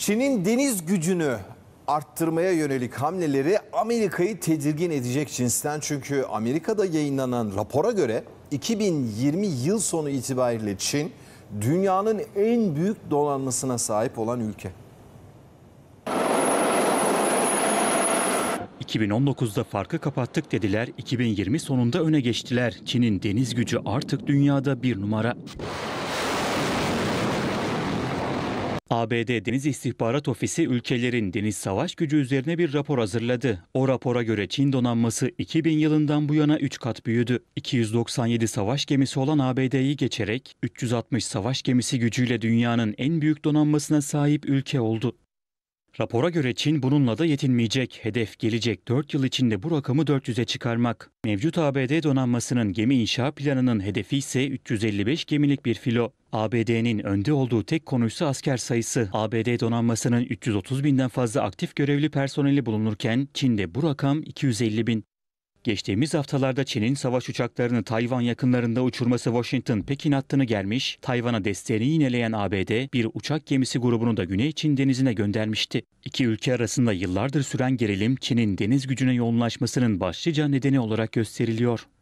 Çin'in deniz gücünü arttırmaya yönelik hamleleri Amerika'yı tedirgin edecek cinsten. Çünkü Amerika'da yayınlanan rapora göre 2020 yıl sonu itibariyle Çin dünyanın en büyük donanmasına sahip olan ülke. 2019'da farkı kapattık dediler, 2020 sonunda öne geçtiler. Çin'in deniz gücü artık dünyada bir numara. ABD Deniz İstihbarat Ofisi ülkelerin deniz savaş gücü üzerine bir rapor hazırladı. O rapora göre Çin donanması 2000 yılından bu yana 3 kat büyüdü. 297 savaş gemisi olan ABD'yi geçerek 360 savaş gemisi gücüyle dünyanın en büyük donanmasına sahip ülke oldu. Rapora göre Çin bununla da yetinmeyecek. Hedef gelecek 4 yıl içinde bu rakamı 400'e çıkarmak. Mevcut ABD donanmasının gemi inşa planının hedefi ise 355 gemilik bir filo. ABD'nin önde olduğu tek konuysa asker sayısı. ABD donanmasının 330 binden fazla aktif görevli personeli bulunurken Çin'de bu rakam 250 bin. Geçtiğimiz haftalarda Çin'in savaş uçaklarını Tayvan yakınlarında uçurması Washington Pekin hattını gelmiş, Tayvan'a desteğini yineleyen ABD bir uçak gemisi grubunu da Güney Çin denizine göndermişti. İki ülke arasında yıllardır süren gerilim Çin'in deniz gücüne yoğunlaşmasının başlıca nedeni olarak gösteriliyor.